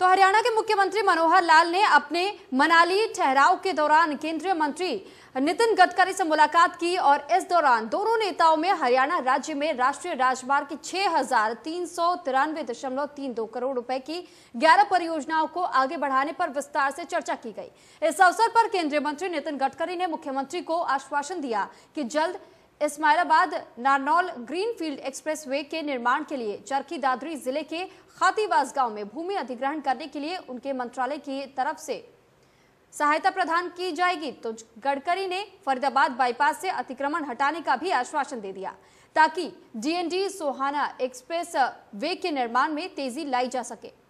तो हरियाणा के मुख्यमंत्री मनोहर लाल ने अपने मनाली ठहराव के दौरान केंद्रीय मंत्री नितिन गडकरी से मुलाकात की और इस दौरान दोनों नेताओं में हरियाणा राज्य में राष्ट्रीय राजमार्ग की छह करोड़ रुपए की 11 परियोजनाओं को आगे बढ़ाने पर विस्तार से चर्चा की गई इस अवसर पर केंद्रीय मंत्री नितिन गडकरी ने मुख्यमंत्री को आश्वासन दिया कि जल्द इस्माइलाबाद नारनौल ग्रीनफील्ड एक्सप्रेसवे के निर्माण के लिए चरखी दादरी जिले के खातीवास गांव में भूमि अधिग्रहण करने के लिए उनके मंत्रालय की तरफ से सहायता प्रदान की जाएगी तो गडकरी ने फरीदाबाद बाईपास से अतिक्रमण हटाने का भी आश्वासन दे दिया ताकि डीएनडी सोहाना एक्सप्रेस वे के निर्माण में तेजी लाई जा सके